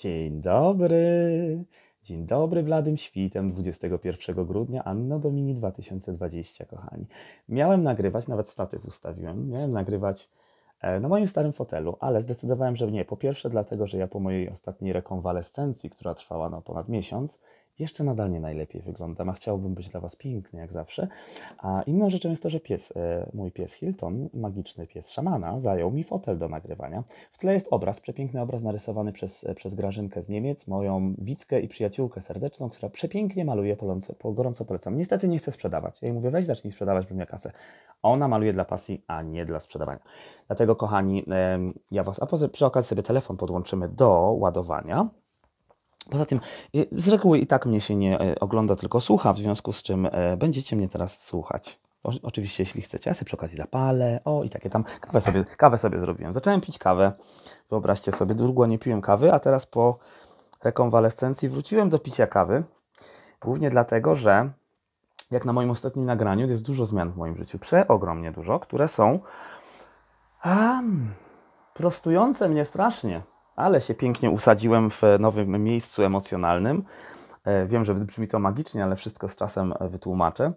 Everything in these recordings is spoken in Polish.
Dzień dobry. Dzień dobry, bladym świtem 21 grudnia, Anno Domini 2020, kochani. Miałem nagrywać, nawet statyw ustawiłem, miałem nagrywać e, na moim starym fotelu, ale zdecydowałem, że nie. Po pierwsze dlatego, że ja po mojej ostatniej rekonwalescencji, która trwała no, ponad miesiąc, jeszcze nadal nie najlepiej wyglądam, a chciałbym być dla Was piękny jak zawsze. A inną rzeczą jest to, że pies, e, mój pies Hilton, magiczny pies szamana, zajął mi fotel do nagrywania. W tle jest obraz, przepiękny obraz narysowany przez, e, przez Grażynkę z Niemiec, moją widzkę i przyjaciółkę serdeczną, która przepięknie maluje, polące, po, gorąco polecam. Niestety nie chcę sprzedawać. Ja jej mówię, weź zacznij sprzedawać, bo miał kasę. ona maluje dla pasji, a nie dla sprzedawania. Dlatego, kochani, ja Was, a przy okazji sobie telefon podłączymy do ładowania. Poza tym, y, z reguły i tak mnie się nie y, ogląda, tylko słucha, w związku z czym e, będziecie mnie teraz słuchać. O, oczywiście, jeśli chcecie. Ja sobie przy okazji zapalę. O, i takie tam. Kawę sobie, kawę sobie zrobiłem. Zacząłem pić kawę. Wyobraźcie sobie, długo nie piłem kawy, a teraz po rekonwalescencji wróciłem do picia kawy. Głównie dlatego, że jak na moim ostatnim nagraniu, jest dużo zmian w moim życiu. Przeogromnie dużo, które są a, prostujące mnie strasznie ale się pięknie usadziłem w nowym miejscu emocjonalnym. E, wiem, że brzmi to magicznie, ale wszystko z czasem e, wytłumaczę.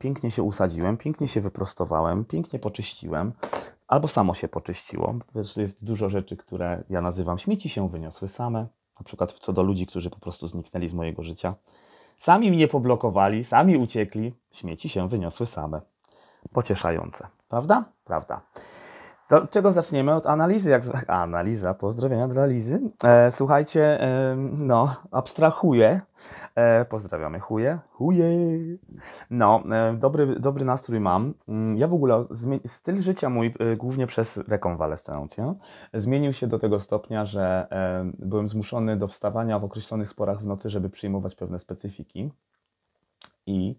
Pięknie się usadziłem, pięknie się wyprostowałem, pięknie poczyściłem, albo samo się poczyściło. Jest dużo rzeczy, które ja nazywam śmieci się wyniosły same, na przykład co do ludzi, którzy po prostu zniknęli z mojego życia. Sami mnie poblokowali, sami uciekli, śmieci się wyniosły same. Pocieszające, prawda? Prawda czego zaczniemy? Od analizy. Jak z... Analiza, pozdrowienia dla Lizy. E, słuchajcie, e, no, abstrahuję. E, pozdrawiamy chuje. Chuje! No, e, dobry, dobry nastrój mam. Mm, ja w ogóle, styl życia mój, e, głównie przez rekonwalescencję, zmienił się do tego stopnia, że e, byłem zmuszony do wstawania w określonych sporach w nocy, żeby przyjmować pewne specyfiki. I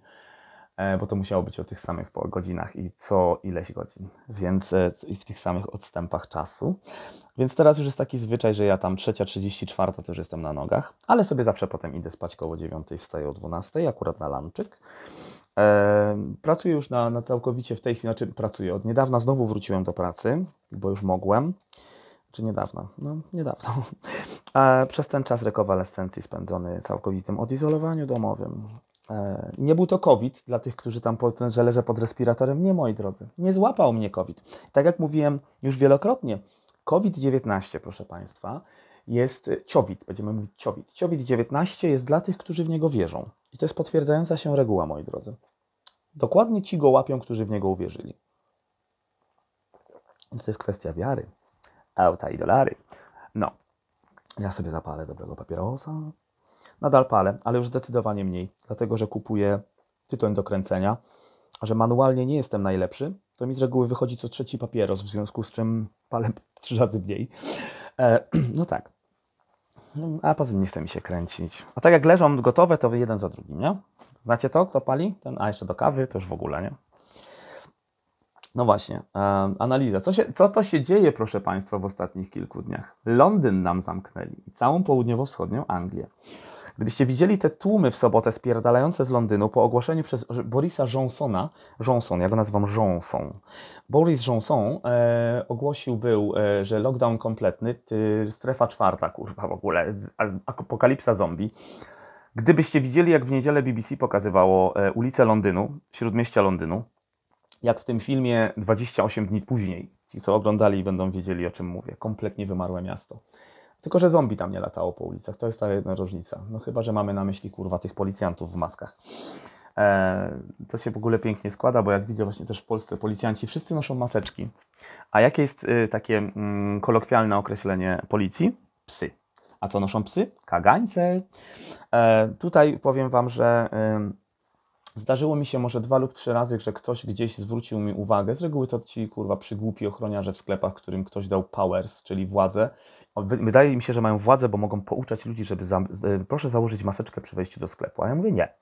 E, bo to musiało być o tych samych godzinach i co ileś godzin, więc e, i w tych samych odstępach czasu. Więc teraz już jest taki zwyczaj, że ja tam trzecia, 34 to już jestem na nogach, ale sobie zawsze potem idę spać koło 9, wstaję o 12, akurat na lanczyk. E, pracuję już na, na całkowicie w tej chwili, znaczy pracuję od niedawna, znowu wróciłem do pracy, bo już mogłem czy niedawno, no niedawno, przez ten czas rekonwalescencji spędzony całkowitym odizolowaniu domowym, E, nie był to COVID dla tych, którzy tam, po, że leżę pod respiratorem. Nie, moi drodzy, nie złapał mnie COVID. Tak jak mówiłem już wielokrotnie, COVID-19, proszę Państwa, jest e, ciowit, będziemy mówić ciowit. Ciowit-19 jest dla tych, którzy w niego wierzą. I to jest potwierdzająca się reguła, moi drodzy. Dokładnie ci go łapią, którzy w niego uwierzyli. Więc to jest kwestia wiary, auta i dolary. No, ja sobie zapalę dobrego papierosa. Nadal palę, ale już zdecydowanie mniej, dlatego że kupuję tytoń do kręcenia. A że manualnie nie jestem najlepszy, to mi z reguły wychodzi co trzeci papieros, w związku z czym palę trzy razy mniej. E, no tak. A poza tym nie chce mi się kręcić. A tak jak leżą gotowe, to jeden za drugim, nie? Znacie to, kto pali? Ten, a jeszcze do kawy, to już w ogóle, nie? No właśnie, e, analiza. Co, się, co to się dzieje, proszę Państwa, w ostatnich kilku dniach? Londyn nam zamknęli i całą południowo-wschodnią Anglię. Gdybyście widzieli te tłumy w sobotę spierdalające z Londynu po ogłoszeniu przez Borisa Johnsona, Johnson, ja go nazywam Johnson, Boris Johnson e, ogłosił był, e, że lockdown kompletny, ty, strefa czwarta, kurwa w ogóle, apokalipsa zombie. Gdybyście widzieli, jak w niedzielę BBC pokazywało e, ulicę Londynu, śródmieścia Londynu, jak w tym filmie 28 dni później. Ci, co oglądali, będą wiedzieli, o czym mówię. Kompletnie wymarłe miasto. Tylko, że zombie tam nie latało po ulicach. To jest ta jedna różnica. No chyba, że mamy na myśli, kurwa, tych policjantów w maskach. E, to się w ogóle pięknie składa, bo jak widzę właśnie też w Polsce, policjanci wszyscy noszą maseczki. A jakie jest y, takie mm, kolokwialne określenie policji? Psy. A co noszą psy? Kagańce. E, tutaj powiem Wam, że... Y, Zdarzyło mi się może dwa lub trzy razy, że ktoś gdzieś zwrócił mi uwagę. Z reguły to ci kurwa przygłupi ochroniarze w sklepach, którym ktoś dał powers, czyli władzę, Wydaje mi się, że mają władzę, bo mogą pouczać ludzi, żeby za... E, proszę założyć maseczkę przy wejściu do sklepu. A ja mówię nie.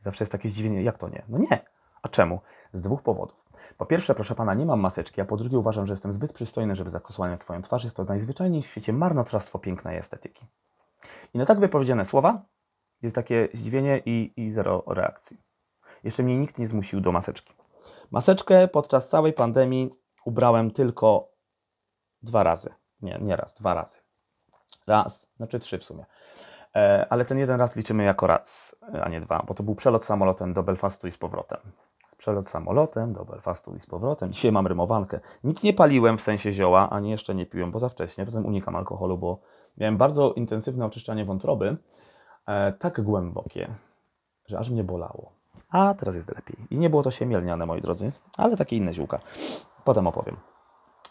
Zawsze jest takie zdziwienie, jak to nie? No nie. A czemu? Z dwóch powodów. Po pierwsze, proszę pana, nie mam maseczki, a po drugie uważam, że jestem zbyt przystojny, żeby zakosłaniać swoją twarz. Jest to najzwyczajniej w świecie marnotrawstwo pięknej estetyki. I na tak wypowiedziane słowa jest takie zdziwienie i, i zero reakcji. Jeszcze mnie nikt nie zmusił do maseczki. Maseczkę podczas całej pandemii ubrałem tylko dwa razy. Nie, nie raz, dwa razy. Raz, znaczy trzy w sumie. E, ale ten jeden raz liczymy jako raz, e, a nie dwa, bo to był przelot samolotem do Belfastu i z powrotem. Przelot samolotem do Belfastu i z powrotem. Dzisiaj mam rymowankę. Nic nie paliłem w sensie zioła, ani jeszcze nie piłem, bo za wcześnie. Poza tym unikam alkoholu, bo miałem bardzo intensywne oczyszczanie wątroby, e, tak głębokie, że aż mnie bolało. A teraz jest lepiej. I nie było to siemielniane, moi drodzy, ale takie inne ziółka. Potem opowiem.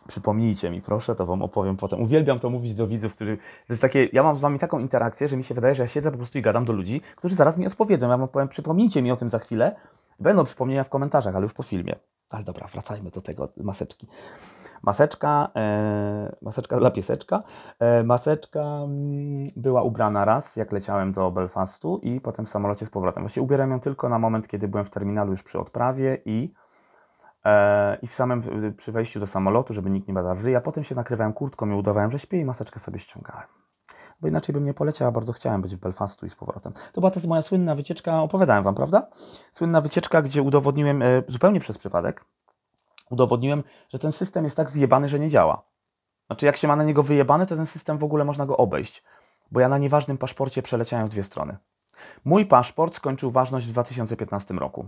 Przypomnijcie mi, proszę, to Wam opowiem potem. Uwielbiam to mówić do widzów, którzy... To jest takie... Ja mam z Wami taką interakcję, że mi się wydaje, że ja siedzę po prostu i gadam do ludzi, którzy zaraz mi odpowiedzą. Ja Wam powiem, przypomnijcie mi o tym za chwilę. Będą przypomnienia w komentarzach, ale już po filmie. Ale dobra, wracajmy do tego, maseczki. Maseczka, e, maseczka dla pieseczka. E, maseczka m, mm, była ubrana raz, jak leciałem do Belfastu i potem w samolocie z powrotem. Właściwie ubieram ją tylko na moment, kiedy byłem w terminalu już przy odprawie i E, i w samym, przy wejściu do samolotu, żeby nikt nie badał ryja, potem się nakrywałem kurtką i udawałem, że śpię i maseczkę sobie ściągałem. Bo inaczej bym nie poleciał, a bardzo chciałem być w Belfastu i z powrotem. To była też moja słynna wycieczka, opowiadałem Wam, prawda? Słynna wycieczka, gdzie udowodniłem, e, zupełnie przez przypadek, udowodniłem, że ten system jest tak zjebany, że nie działa. Znaczy, jak się ma na niego wyjebany, to ten system w ogóle można go obejść. Bo ja na nieważnym paszporcie przeleciałem w dwie strony. Mój paszport skończył ważność w 2015 roku.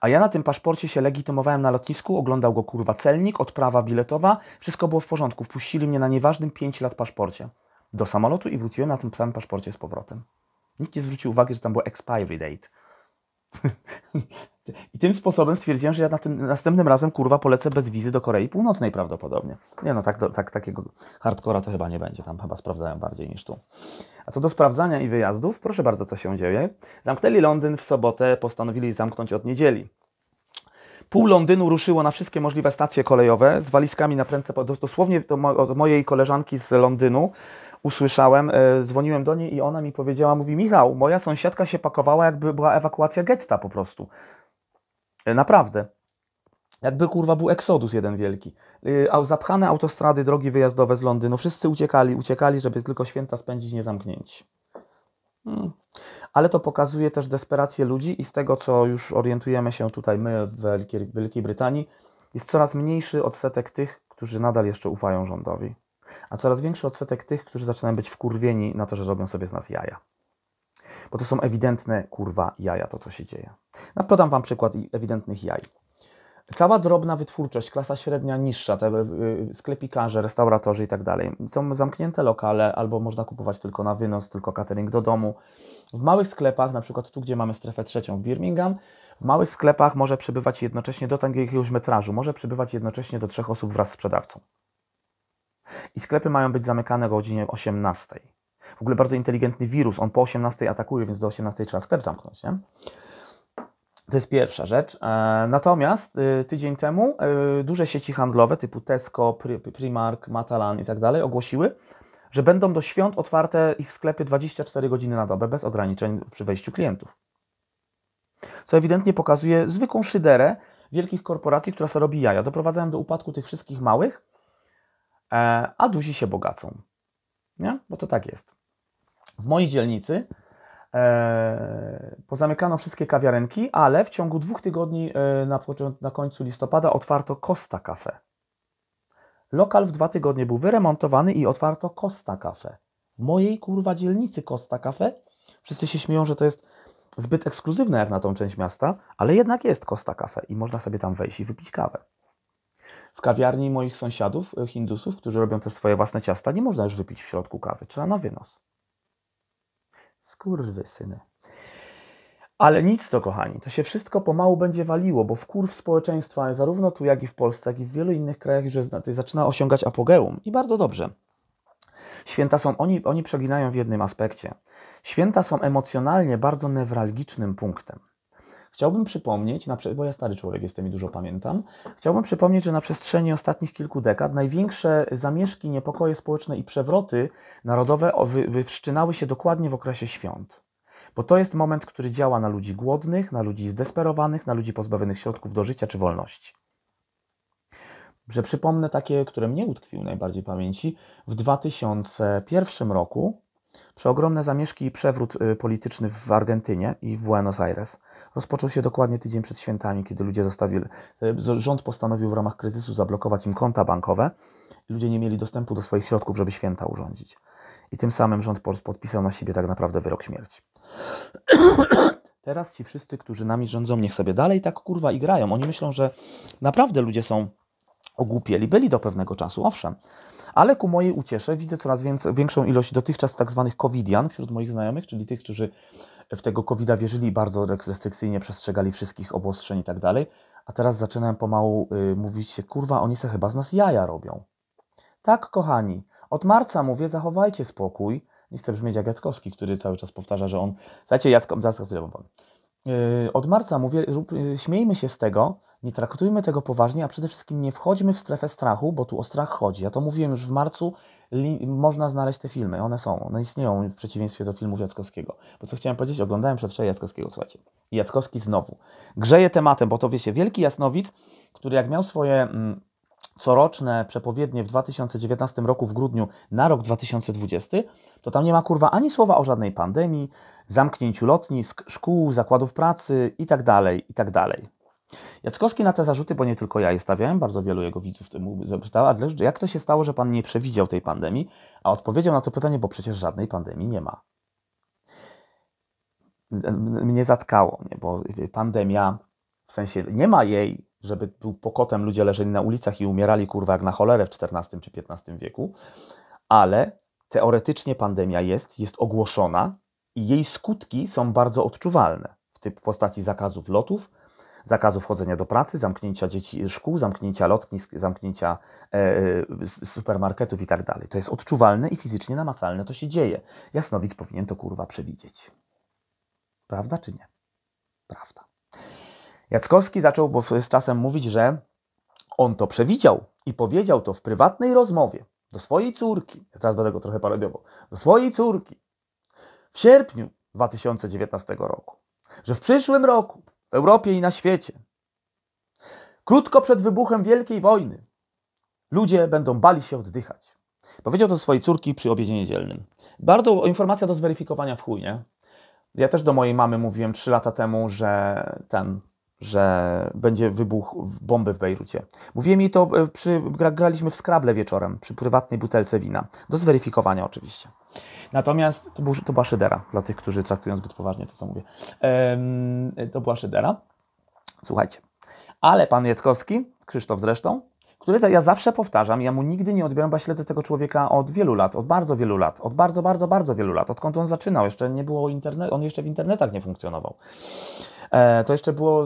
A ja na tym paszporcie się legitymowałem na lotnisku, oglądał go kurwa celnik, odprawa biletowa, wszystko było w porządku. Wpuścili mnie na nieważnym 5 lat paszporcie do samolotu i wróciłem na tym samym paszporcie z powrotem. Nikt nie zwrócił uwagi, że tam był expiry date. I tym sposobem stwierdziłem, że ja na tym, następnym razem kurwa polecę bez wizy do Korei Północnej prawdopodobnie. Nie no, tak, do, tak, takiego hardcora to chyba nie będzie. Tam chyba sprawdzają bardziej niż tu. A co do sprawdzania i wyjazdów, proszę bardzo, co się dzieje. Zamknęli Londyn w sobotę, postanowili zamknąć od niedzieli. Pół Londynu ruszyło na wszystkie możliwe stacje kolejowe z walizkami na prędce. Dosłownie od mojej koleżanki z Londynu usłyszałem, e, dzwoniłem do niej i ona mi powiedziała, mówi Michał, moja sąsiadka się pakowała jakby była ewakuacja getta po prostu. E, naprawdę. Jakby kurwa był eksodus jeden wielki. Y, zapchane autostrady, drogi wyjazdowe z Londynu, wszyscy uciekali, uciekali, żeby tylko święta spędzić nie zamknięci. Hmm. Ale to pokazuje też desperację ludzi i z tego, co już orientujemy się tutaj my w Wielkiej, Wielkiej Brytanii, jest coraz mniejszy odsetek tych, którzy nadal jeszcze ufają rządowi, a coraz większy odsetek tych, którzy zaczynają być wkurwieni na to, że robią sobie z nas jaja bo to są ewidentne kurwa jaja to, co się dzieje. No, podam Wam przykład ewidentnych jaj. Cała drobna wytwórczość, klasa średnia niższa, te y, y, sklepikarze, restauratorzy i tak dalej. Są zamknięte lokale albo można kupować tylko na wynos, tylko catering do domu. W małych sklepach, na przykład tu, gdzie mamy strefę trzecią w Birmingham, w małych sklepach może przebywać jednocześnie do jakiegoś metrażu, może przebywać jednocześnie do trzech osób wraz z sprzedawcą. I sklepy mają być zamykane o godzinie 18. W ogóle bardzo inteligentny wirus, on po 18 atakuje, więc do 18 trzeba sklep zamknąć, nie? To jest pierwsza rzecz. E, natomiast y, tydzień temu y, duże sieci handlowe typu Tesco, Primark, Matalan i tak dalej ogłosiły, że będą do świąt otwarte ich sklepy 24 godziny na dobę bez ograniczeń przy wejściu klientów. Co ewidentnie pokazuje zwykłą szyderę wielkich korporacji, która sobie robi jaja. Doprowadzają do upadku tych wszystkich małych, e, a duzi się bogacą. Nie? Bo to tak jest. W mojej dzielnicy E, pozamykano wszystkie kawiarenki, ale w ciągu dwóch tygodni e, na, na końcu listopada otwarto Costa Cafe. Lokal w dwa tygodnie był wyremontowany i otwarto Costa Cafe. W mojej kurwa dzielnicy Costa Cafe wszyscy się śmieją, że to jest zbyt ekskluzywne jak na tą część miasta, ale jednak jest Costa Cafe i można sobie tam wejść i wypić kawę. W kawiarni moich sąsiadów, e, Hindusów, którzy robią też swoje własne ciasta, nie można już wypić w środku kawy, trzeba na wynos. Skurwysyny. Ale nic to, kochani, to się wszystko pomału będzie waliło, bo w kurw społeczeństwa, zarówno tu, jak i w Polsce, jak i w wielu innych krajach, już zaczyna osiągać apogeum. I bardzo dobrze. Święta są, oni, oni przeginają w jednym aspekcie. Święta są emocjonalnie bardzo newralgicznym punktem. Chciałbym przypomnieć, bo ja stary człowiek jestem i dużo pamiętam, chciałbym przypomnieć, że na przestrzeni ostatnich kilku dekad największe zamieszki, niepokoje społeczne i przewroty narodowe wszczynały się dokładnie w okresie świąt. Bo to jest moment, który działa na ludzi głodnych, na ludzi zdesperowanych, na ludzi pozbawionych środków do życia czy wolności że przypomnę takie, które mnie utkwiły najbardziej pamięci. W 2001 roku Przeogromne zamieszki i przewrót y, polityczny w Argentynie i w Buenos Aires rozpoczął się dokładnie tydzień przed świętami, kiedy ludzie zostawili, y, rząd postanowił w ramach kryzysu zablokować im konta bankowe. Ludzie nie mieli dostępu do swoich środków, żeby święta urządzić. I tym samym rząd podpisał na siebie tak naprawdę wyrok śmierci. Teraz ci wszyscy, którzy nami rządzą, niech sobie dalej tak kurwa i grają. Oni myślą, że naprawdę ludzie są Ogłupieli byli do pewnego czasu, owszem, ale ku mojej uciesze widzę coraz więcej, większą ilość dotychczas tak zwanych covidian wśród moich znajomych, czyli tych, którzy w tego covida wierzyli bardzo restrykcyjnie przestrzegali wszystkich obostrzeń i tak dalej, a teraz zaczynam pomału y, mówić się, kurwa, oni se chyba z nas jaja robią. Tak, kochani, od marca mówię, zachowajcie spokój. Nie chcę brzmieć jak Jackowski, który cały czas powtarza, że on... Słuchajcie, Jacko, zaraz chwilę powiem. Y, od marca mówię, y, śmiejmy się z tego, nie traktujmy tego poważnie, a przede wszystkim nie wchodźmy w strefę strachu, bo tu o strach chodzi. Ja to mówiłem już w marcu, można znaleźć te filmy, one są, one istnieją w przeciwieństwie do filmów Jackowskiego. Bo co chciałem powiedzieć, oglądałem przedwczoraj Jackowskiego, słuchajcie. Jackowski znowu grzeje tematem, bo to wiecie, Wielki Jasnowic, który jak miał swoje... Mm, coroczne przepowiednie w 2019 roku w grudniu na rok 2020, to tam nie ma kurwa ani słowa o żadnej pandemii, zamknięciu lotnisk, szkół, zakładów pracy itd., tak itd. Tak Jackowski na te zarzuty, bo nie tylko ja je stawiałem, bardzo wielu jego widzów temu zapytała, jak to się stało, że pan nie przewidział tej pandemii, a odpowiedział na to pytanie, bo przecież żadnej pandemii nie ma. Mnie zatkało, nie? bo pandemia, w sensie nie ma jej, żeby był pokotem ludzie leżeli na ulicach i umierali kurwa jak na cholerę w XIV czy XV wieku, ale teoretycznie pandemia jest, jest ogłoszona i jej skutki są bardzo odczuwalne w postaci zakazów lotów, zakazu wchodzenia do pracy, zamknięcia dzieci szkół, zamknięcia lotnisk, zamknięcia e, e supermarketów i tak dalej. To jest odczuwalne i fizycznie namacalne, to się dzieje. Jasnowidz powinien to kurwa przewidzieć. Prawda czy nie? Prawda. Jackowski zaczął bo z czasem mówić, że on to przewidział i powiedział to w prywatnej rozmowie do swojej córki. Ja teraz będę go trochę parodiował. Do swojej córki w sierpniu 2019 roku, że w przyszłym roku w Europie i na świecie. Krótko przed wybuchem Wielkiej Wojny ludzie będą bali się oddychać. Powiedział to swojej córki przy obiedzie niedzielnym. Bardzo informacja do zweryfikowania w chuj, nie? Ja też do mojej mamy mówiłem trzy lata temu, że ten że będzie wybuch bomby w Bejrucie. Mówiłem jej to, e, przy, graliśmy w Skrable wieczorem, przy prywatnej butelce wina. Do zweryfikowania oczywiście. Natomiast to, był, to była szydera, dla tych, którzy traktują zbyt poważnie to, co mówię. Ehm, to była szydera. Słuchajcie, ale pan Jackowski, Krzysztof zresztą, które ja zawsze powtarzam, ja mu nigdy nie odbieram, bo ja śledzę tego człowieka od wielu lat, od bardzo wielu lat, od bardzo, bardzo, bardzo wielu lat, odkąd on zaczynał, jeszcze nie było internetu, on jeszcze w internetach nie funkcjonował. E, to jeszcze było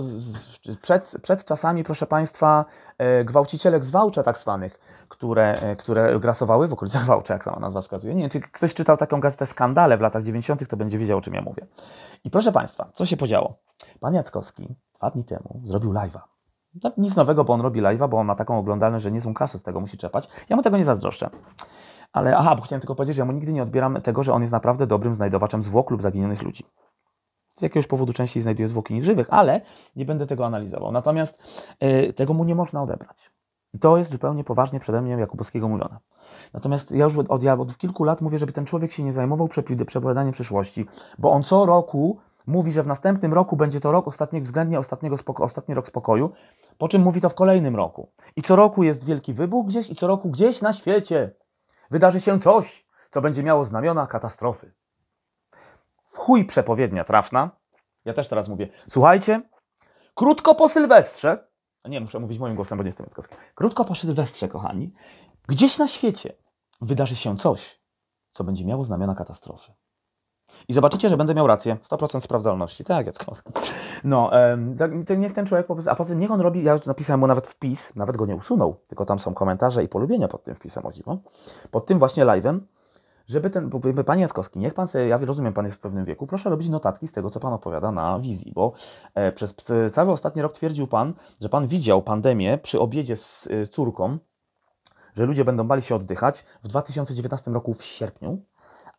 przed, przed czasami, proszę Państwa, e, gwałcicielek z Wałcza tak zwanych, które, e, które grasowały w okolicach Wałcza, jak sama nazwa wskazuje. Nie wiem, czy ktoś czytał taką gazetę Skandale w latach 90., to będzie wiedział, o czym ja mówię. I proszę Państwa, co się podziało? Pan Jackowski dwa dni temu zrobił live'a no, nic nowego, bo on robi live'a, bo on ma taką oglądalność, że nie są kasy z tego, musi czepać. Ja mu tego nie zazdroszczę. Ale aha, bo chciałem tylko powiedzieć, że ja mu nigdy nie odbieram tego, że on jest naprawdę dobrym znajdowaczem zwłok lub zaginionych ludzi. Z jakiegoś powodu częściej znajduje zwłoki niż żywych, ale nie będę tego analizował. Natomiast yy, tego mu nie można odebrać. I to jest zupełnie poważnie przede mnie Jakubowskiego mówione. Natomiast ja już od, ja od kilku lat mówię, żeby ten człowiek się nie zajmował przepowiadaniem przyszłości, bo on co roku mówi, że w następnym roku będzie to rok ostatniego względnie ostatniego spoko, ostatni rok spokoju, po czym mówi to w kolejnym roku. I co roku jest wielki wybuch gdzieś, i co roku gdzieś na świecie wydarzy się coś, co będzie miało znamiona katastrofy. W chuj przepowiednia trafna. Ja też teraz mówię. Słuchajcie, krótko po Sylwestrze, a nie, muszę mówić moim głosem, bo nie jestem Jackowski. Krótko po Sylwestrze, kochani, gdzieś na świecie wydarzy się coś, co będzie miało znamiona katastrofy. I zobaczycie, że będę miał rację. 100% sprawdzalności. Tak, Jackowski. No, to tak, niech ten człowiek po prostu... A poza tym niech on robi... Ja już napisałem mu nawet wpis, nawet go nie usunął, tylko tam są komentarze i polubienia pod tym wpisem, o dziwo. Pod tym właśnie live'em, żeby ten... Panie Jackowski, niech pan sobie... Ja rozumiem, pan jest w pewnym wieku. Proszę robić notatki z tego, co pan opowiada na wizji, bo e, przez cały ostatni rok twierdził pan, że pan widział pandemię przy obiedzie z e, córką, że ludzie będą bali się oddychać w 2019 roku w sierpniu,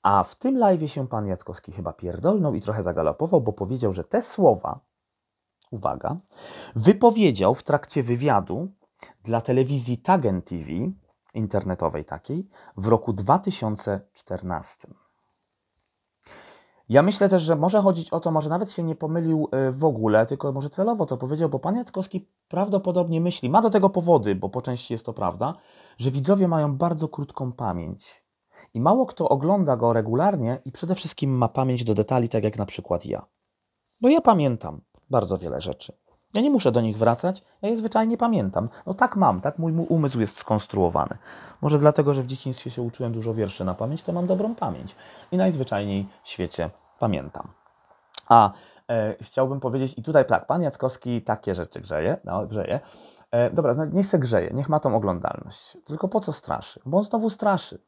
a w tym live się pan Jackowski chyba pierdolnął i trochę zagalopował, bo powiedział, że te słowa, uwaga, wypowiedział w trakcie wywiadu dla telewizji Tagen TV, internetowej takiej, w roku 2014. Ja myślę też, że może chodzić o to, może nawet się nie pomylił e, w ogóle, tylko może celowo to powiedział, bo pan Jackowski prawdopodobnie myśli, ma do tego powody, bo po części jest to prawda, że widzowie mają bardzo krótką pamięć i mało kto ogląda go regularnie i przede wszystkim ma pamięć do detali, tak jak na przykład ja. Bo ja pamiętam bardzo wiele rzeczy. Ja nie muszę do nich wracać, ja je zwyczajnie pamiętam. No tak mam, tak mój umysł jest skonstruowany. Może dlatego, że w dzieciństwie się uczyłem dużo wierszy na pamięć, to mam dobrą pamięć. I najzwyczajniej w świecie pamiętam. A e, chciałbym powiedzieć, i tutaj tak, pan Jackowski takie rzeczy grzeje, no grzeje. E, dobra, no, niech se grzeje, niech ma tą oglądalność. Tylko po co straszy? Bo on znowu straszy.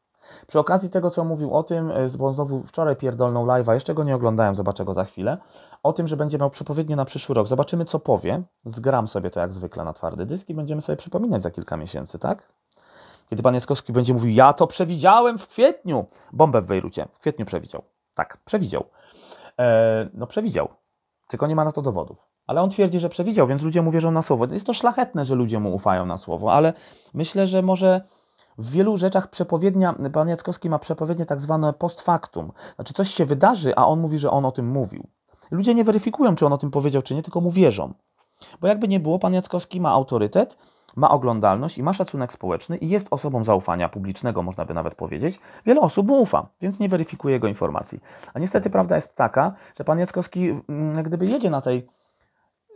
Przy okazji tego, co mówił o tym, e, bo znowu wczoraj pierdolną live'a, jeszcze go nie oglądałem, zobaczę go za chwilę, o tym, że będzie miał przepowiednie na przyszły rok. Zobaczymy, co powie. Zgram sobie to jak zwykle na twardy dysk i będziemy sobie przypominać za kilka miesięcy, tak? Kiedy pan Jaskowski będzie mówił, ja to przewidziałem w kwietniu! Bombę w Wejrucie. W kwietniu przewidział. Tak, przewidział. Eee, no przewidział. Tylko nie ma na to dowodów. Ale on twierdzi, że przewidział, więc ludzie mu wierzą na słowo. Jest to szlachetne, że ludzie mu ufają na słowo, ale myślę, że może w wielu rzeczach przepowiednia, pan Jackowski ma przepowiednie tak zwane post factum. Znaczy coś się wydarzy, a on mówi, że on o tym mówił. Ludzie nie weryfikują, czy on o tym powiedział, czy nie, tylko mu wierzą. Bo jakby nie było, pan Jackowski ma autorytet, ma oglądalność i ma szacunek społeczny i jest osobą zaufania publicznego, można by nawet powiedzieć. Wiele osób mu ufa, więc nie weryfikuje jego informacji. A niestety prawda jest taka, że pan Jackowski mm, jak gdyby jedzie na tej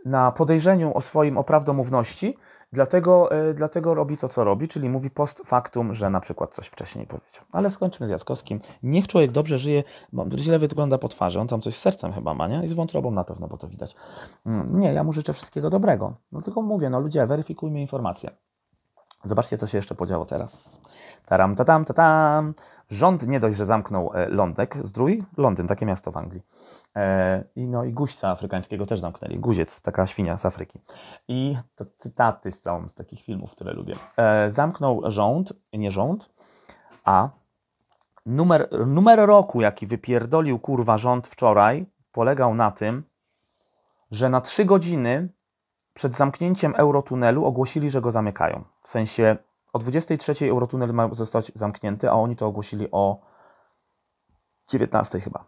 na podejrzeniu o swoim o prawdomówności Dlatego, e, dlatego robi to, co robi, czyli mówi post factum, że na przykład coś wcześniej powiedział. Ale skończmy z Jaskowskim. Niech człowiek dobrze żyje, bo źle wygląda po twarzy. On tam coś z sercem chyba ma, nie? I z wątrobą na pewno, bo to widać. Mm, nie, ja mu życzę wszystkiego dobrego. No tylko mówię, no ludzie, weryfikujmy informacje. Zobaczcie, co się jeszcze podziało teraz. Taram, tatam, tatam. Rząd nie dość, że zamknął e, lądek, zdrój, Londyn, takie miasto w Anglii. E, I no i guźca afrykańskiego też zamknęli. Guziec, taka świnia z Afryki. I to cytaty są z takich filmów, które lubię. E, zamknął rząd, nie rząd, a numer, numer roku, jaki wypierdolił kurwa rząd wczoraj, polegał na tym, że na trzy godziny przed zamknięciem eurotunelu ogłosili, że go zamykają. W sensie o 23 Eurotunel ma zostać zamknięty, a oni to ogłosili o 19 chyba.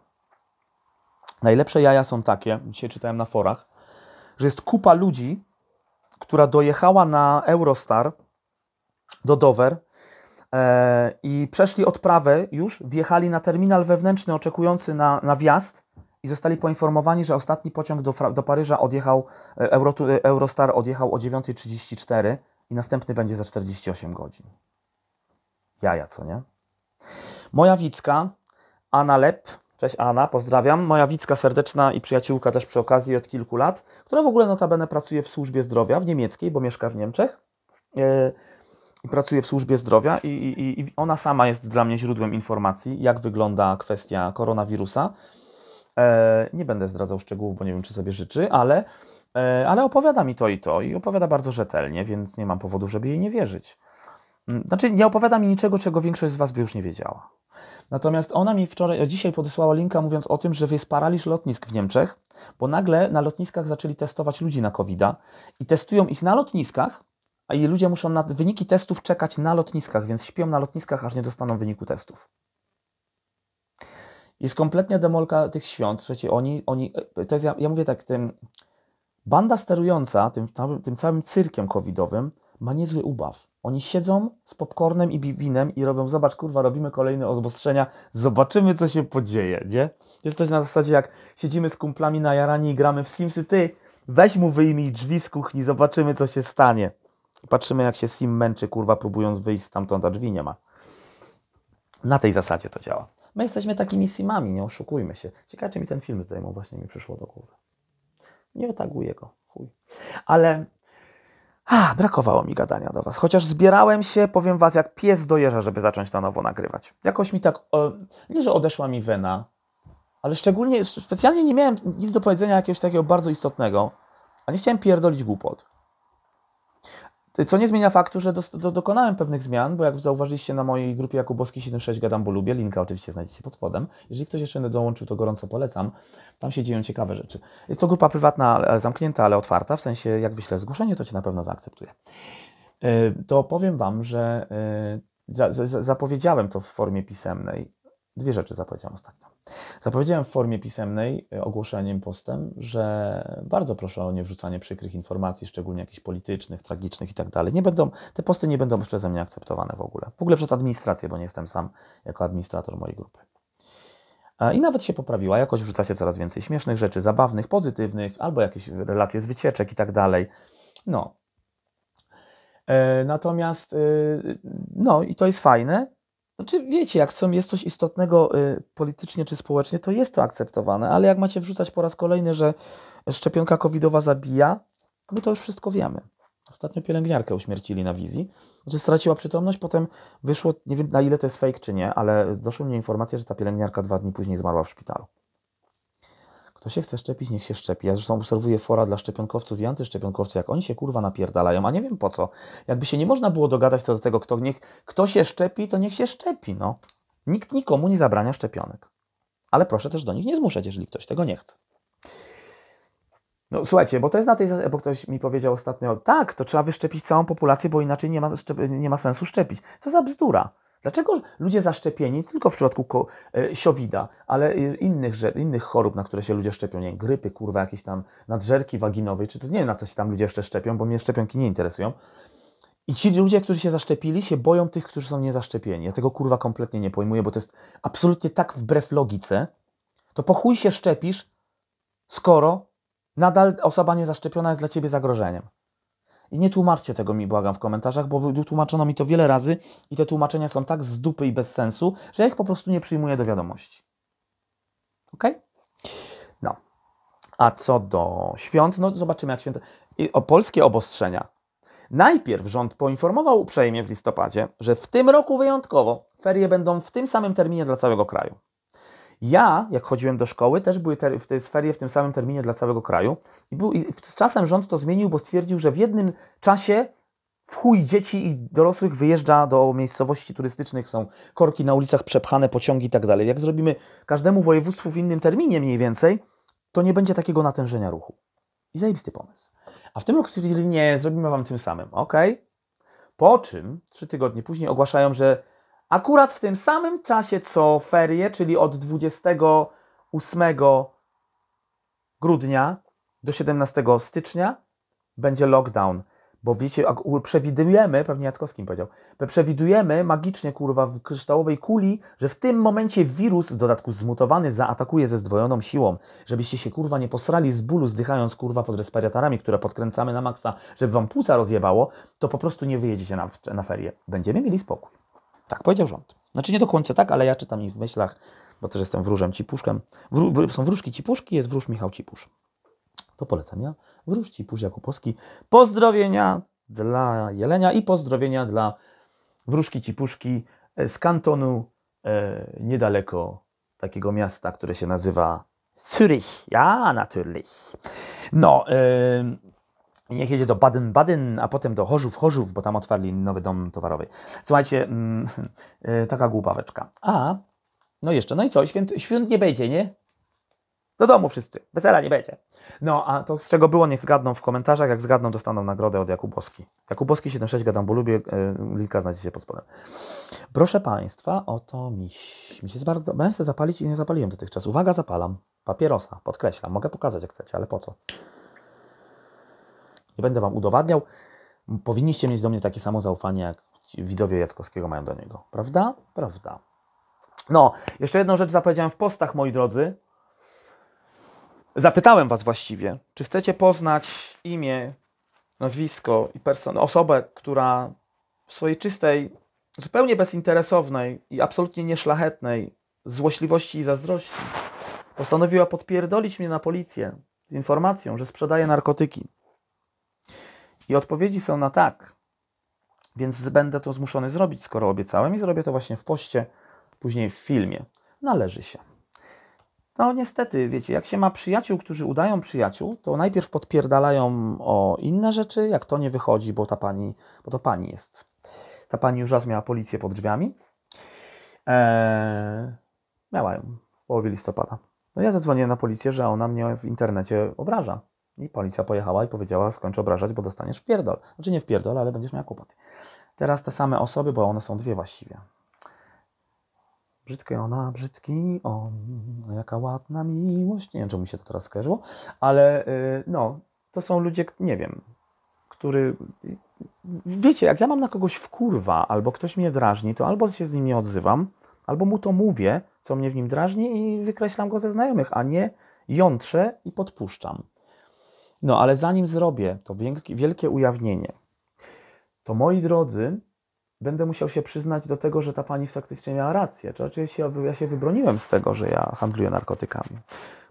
Najlepsze jaja są takie, dzisiaj czytałem na forach, że jest kupa ludzi, która dojechała na Eurostar do Dover e, i przeszli odprawę już, wjechali na terminal wewnętrzny oczekujący na, na wjazd i zostali poinformowani, że ostatni pociąg do, do Paryża odjechał, e, Euro, Eurostar odjechał o 9.34 i następny będzie za 48 godzin. Jaja, co nie? Moja Wicka, Anna Lep, cześć Anna, pozdrawiam. Moja Wicka serdeczna i przyjaciółka też przy okazji od kilku lat, która w ogóle notabene pracuje w służbie zdrowia w niemieckiej, bo mieszka w Niemczech. i e, pracuje w służbie zdrowia i, i, i, ona sama jest dla mnie źródłem informacji, jak wygląda kwestia koronawirusa. E, nie będę zdradzał szczegółów, bo nie wiem, czy sobie życzy, ale E, ale opowiada mi to i to i opowiada bardzo rzetelnie, więc nie mam powodu, żeby jej nie wierzyć. Mm, znaczy, nie opowiada mi niczego, czego większość z Was by już nie wiedziała. Natomiast ona mi wczoraj, e, dzisiaj podesłała linka mówiąc o tym, że jest paraliż lotnisk w Niemczech, bo nagle na lotniskach zaczęli testować ludzi na covid i testują ich na lotniskach, a i ludzie muszą na wyniki testów czekać na lotniskach, więc śpią na lotniskach, aż nie dostaną wyniku testów. Jest kompletnie demolka tych świąt. Słuchajcie, oni, oni e, to jest, ja, ja mówię tak, tym, Banda sterująca tym, tym całym cyrkiem covidowym ma niezły ubaw. Oni siedzą z popcornem i winem i robią, zobacz, kurwa, robimy kolejne obostrzenia, zobaczymy, co się podzieje, nie? Jest coś na zasadzie, jak siedzimy z kumplami na jarani i gramy w Simsy, ty, weź mu wyjmij drzwi z kuchni, zobaczymy, co się stanie. Patrzymy, jak się Sim męczy, kurwa, próbując wyjść stamtąd, a drzwi nie ma. Na tej zasadzie to działa. My jesteśmy takimi Simami, nie oszukujmy się. Ciekawe, czy mi ten film zdejmą, właśnie mi przyszło do głowy. Nie otaguję go, chuj. Ale a, brakowało mi gadania do Was. Chociaż zbierałem się, powiem Was, jak pies dojeżdża, żeby zacząć na nowo nagrywać. Jakoś mi tak, o, nie że odeszła mi wena, ale szczególnie, specjalnie nie miałem nic do powiedzenia jakiegoś takiego bardzo istotnego, a nie chciałem pierdolić głupot. Co nie zmienia faktu, że do, do, dokonałem pewnych zmian, bo jak zauważyliście na mojej grupie Jakubowski76 gadam, bo lubię, linka oczywiście znajdziecie pod spodem. Jeżeli ktoś jeszcze nie dołączył, to gorąco polecam. Tam się dzieją ciekawe rzeczy. Jest to grupa prywatna, e, zamknięta, ale otwarta, w sensie jak wyślę zgłoszenie, to Cię na pewno zaakceptuję. E, to powiem Wam, że e, zapowiedziałem to w formie pisemnej Dwie rzeczy zapowiedziałem ostatnio. Zapowiedziałem w formie pisemnej, y, ogłoszeniem, postem, że bardzo proszę o nie wrzucanie przykrych informacji, szczególnie jakichś politycznych, tragicznych i tak dalej. Nie będą, te posty nie będą przeze mnie akceptowane w ogóle. W ogóle przez administrację, bo nie jestem sam jako administrator mojej grupy. E, I nawet się poprawiła. Jakoś wrzucacie coraz więcej śmiesznych rzeczy, zabawnych, pozytywnych, albo jakieś relacje z wycieczek i tak dalej. No. E, natomiast, y, y, no i to jest fajne, znaczy, wiecie, jak są, jest coś istotnego y, politycznie czy społecznie, to jest to akceptowane, ale jak macie wrzucać po raz kolejny, że szczepionka covidowa zabija, my to już wszystko wiemy. Ostatnio pielęgniarkę uśmiercili na wizji, że straciła przytomność, potem wyszło, nie wiem na ile to jest fake czy nie, ale doszły mnie informacje, że ta pielęgniarka dwa dni później zmarła w szpitalu kto się chce szczepić, niech się szczepi. Ja zresztą obserwuję fora dla szczepionkowców i antyszczepionkowców, jak oni się kurwa napierdalają, a nie wiem po co. Jakby się nie można było dogadać co do tego, kto, niech, kto się szczepi, to niech się szczepi, no. Nikt nikomu nie zabrania szczepionek. Ale proszę też do nich nie zmuszać, jeżeli ktoś tego nie chce. No słuchajcie, bo to jest na tej bo ktoś mi powiedział ostatnio, tak, to trzeba wyszczepić całą populację, bo inaczej nie ma, nie ma sensu szczepić. Co za bzdura. Dlaczego ludzie zaszczepieni, tylko w przypadku e, siowida, ale innych, innych chorób, na które się ludzie szczepią, nie grypy, kurwa, jakieś tam nadżerki waginowej, czy to nie wiem, na co się tam ludzie jeszcze szczepią, bo mnie szczepionki nie interesują. I ci ludzie, którzy się zaszczepili, się boją tych, którzy są niezaszczepieni. Ja tego kurwa kompletnie nie pojmuję, bo to jest absolutnie tak wbrew logice. To po chuj się szczepisz, skoro nadal osoba niezaszczepiona jest dla ciebie zagrożeniem. I nie tłumaczcie tego mi, błagam, w komentarzach, bo tłumaczono mi to wiele razy i te tłumaczenia są tak z dupy i bez sensu, że ja ich po prostu nie przyjmuję do wiadomości. Ok? No. A co do świąt, no zobaczymy jak święta... I o polskie obostrzenia. Najpierw rząd poinformował uprzejmie w listopadzie, że w tym roku wyjątkowo ferie będą w tym samym terminie dla całego kraju. Ja, jak chodziłem do szkoły, też były te, w tej sferie w tym samym terminie dla całego kraju. I, był, I z czasem rząd to zmienił, bo stwierdził, że w jednym czasie w chuj dzieci i dorosłych wyjeżdża do miejscowości turystycznych, są korki na ulicach przepchane, pociągi i tak dalej. Jak zrobimy każdemu województwu w innym terminie mniej więcej, to nie będzie takiego natężenia ruchu. I zajebisty pomysł. A w tym roku stwierdzili, nie, zrobimy wam tym samym. ok? Po czym trzy tygodnie później ogłaszają, że akurat w tym samym czasie co ferie, czyli od 28 grudnia do 17 stycznia będzie lockdown. Bo wiecie, przewidujemy, pewnie Jackowskim powiedział, przewidujemy magicznie, kurwa, w kryształowej kuli, że w tym momencie wirus, w dodatku zmutowany, zaatakuje ze zdwojoną siłą. Żebyście się, kurwa, nie posrali z bólu, zdychając, kurwa, pod respiratorami, które podkręcamy na maksa, żeby wam płuca rozjebało, to po prostu nie wyjedziecie na, na ferie. Będziemy mieli spokój. Tak powiedział rząd. Znaczy nie do końca tak, ale ja czytam ich w myślach, bo też jestem wróżem cipuszkiem. Wró są wróżki cipuszki, jest wróż Michał Cipusz. To polecam ja. Wróż Cipusz polski. Pozdrowienia dla Jelenia i pozdrowienia dla wróżki Cipuszki z kantonu e, niedaleko takiego miasta, które się nazywa Zürich. Ja, natürlich. No, e, Niech jedzie do Baden-Baden, a potem do Chorzów, Chorzów, bo tam otwarli nowy dom towarowy. Słuchajcie, mm, yy, taka głupaweczka. A, no jeszcze, no i co, świąt, świąt nie będzie, nie? Do domu wszyscy, wesela nie będzie. No, a to z czego było, niech zgadną w komentarzach, jak zgadną, dostaną nagrodę od Jakuboski. Jakuboski 76 gadam, bo lubię, yy, linka się pod spodem. Proszę Państwa, oto miś. Miś jest bardzo, Chcę zapalić i nie zapaliłem dotychczas. Uwaga, zapalam. Papierosa, podkreślam, mogę pokazać jak chcecie, ale po co? Nie będę Wam udowadniał. Powinniście mieć do mnie takie samo zaufanie, jak widzowie Jackowskiego mają do niego. Prawda? Prawda. No, jeszcze jedną rzecz zapowiedziałem w postach, moi drodzy. Zapytałem Was właściwie, czy chcecie poznać imię, nazwisko i person- osobę, która w swojej czystej, zupełnie bezinteresownej i absolutnie nieszlachetnej złośliwości i zazdrości postanowiła podpierdolić mnie na policję z informacją, że sprzedaje narkotyki. I odpowiedzi są na tak. Więc będę to zmuszony zrobić, skoro obiecałem, i zrobię to właśnie w poście, później w filmie. Należy się. No niestety, wiecie, jak się ma przyjaciół, którzy udają przyjaciół, to najpierw podpierdalają o inne rzeczy, jak to nie wychodzi, bo ta pani, bo to pani jest. Ta pani już raz miała policję pod drzwiami. Eee, miała ją w połowie listopada. No ja zadzwoniłem na policję, że ona mnie w internecie obraża. I policja pojechała i powiedziała, skończ obrażać, bo dostaniesz wpierdol. Znaczy nie wpierdol, ale będziesz miał kłopoty. Teraz te same osoby, bo one są dwie właściwie. Brzydkie ona, brzydki on, no jaka ładna miłość. Nie wiem, czemu mi się to teraz skojarzyło, ale yy, no, to są ludzie, nie wiem, który. Y, wiecie, jak ja mam na kogoś wkurwa, albo ktoś mnie drażni, to albo się z nim nie odzywam, albo mu to mówię, co mnie w nim drażni i wykreślam go ze znajomych, a nie jątrzę i podpuszczam. No ale zanim zrobię to wielkie ujawnienie, to moi drodzy, będę musiał się przyznać do tego, że ta pani faktycznie miała rację. Czy oczywiście ja się wybroniłem z tego, że ja handluję narkotykami.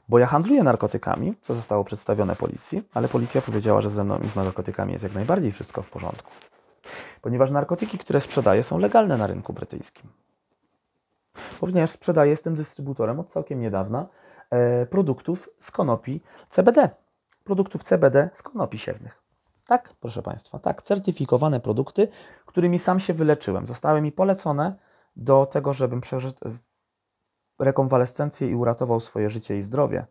Bo ja handluję narkotykami, co zostało przedstawione policji, ale policja powiedziała, że ze mną i z narkotykami jest jak najbardziej wszystko w porządku. Ponieważ narkotyki, które sprzedaję, są legalne na rynku brytyjskim. Również sprzedaję, jestem dystrybutorem od całkiem niedawna e, produktów z konopi CBD produktów CBD z konopi siewnych. Tak, proszę Państwa, tak, certyfikowane produkty, którymi sam się wyleczyłem. Zostały mi polecone do tego, żebym przeżył rekonwalescencję i uratował swoje życie i zdrowie.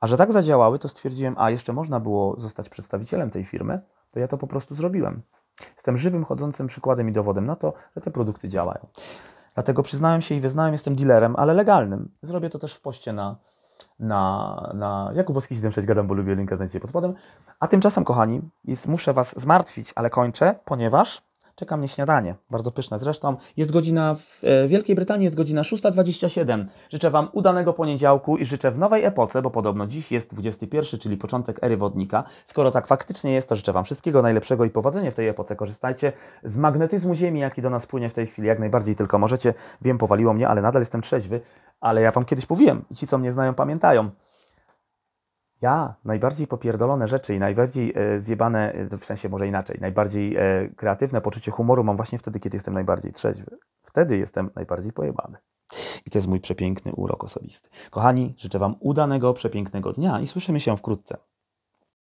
A że tak zadziałały, to stwierdziłem, a jeszcze można było zostać przedstawicielem tej firmy, to ja to po prostu zrobiłem. Jestem żywym, chodzącym przykładem i dowodem na to, że te produkty działają. Dlatego przyznałem się i wyznałem, jestem dealerem, ale legalnym. Zrobię to też w poście na na, na Jakubowski 76 gadam, bo lubię linka, znajdziecie pod spodem. A tymczasem, kochani, jest, muszę Was zmartwić, ale kończę, ponieważ czeka mnie śniadanie. Bardzo pyszne zresztą. Jest godzina w e, Wielkiej Brytanii, jest godzina 6.27. Życzę Wam udanego poniedziałku i życzę w nowej epoce, bo podobno dziś jest 21, czyli początek ery wodnika. Skoro tak faktycznie jest, to życzę Wam wszystkiego najlepszego i powodzenia w tej epoce. Korzystajcie z magnetyzmu Ziemi, jaki do nas płynie w tej chwili, jak najbardziej tylko możecie. Wiem, powaliło mnie, ale nadal jestem trzeźwy. Ale ja Wam kiedyś mówiłem i ci, co mnie znają, pamiętają. Ja najbardziej popierdolone rzeczy i najbardziej e, zjebane, e, no w sensie może inaczej, najbardziej e, kreatywne poczucie humoru mam właśnie wtedy, kiedy jestem najbardziej trzeźwy. Wtedy jestem najbardziej pojebany. I to jest mój przepiękny urok osobisty. Kochani, życzę Wam udanego, przepięknego dnia i słyszymy się wkrótce.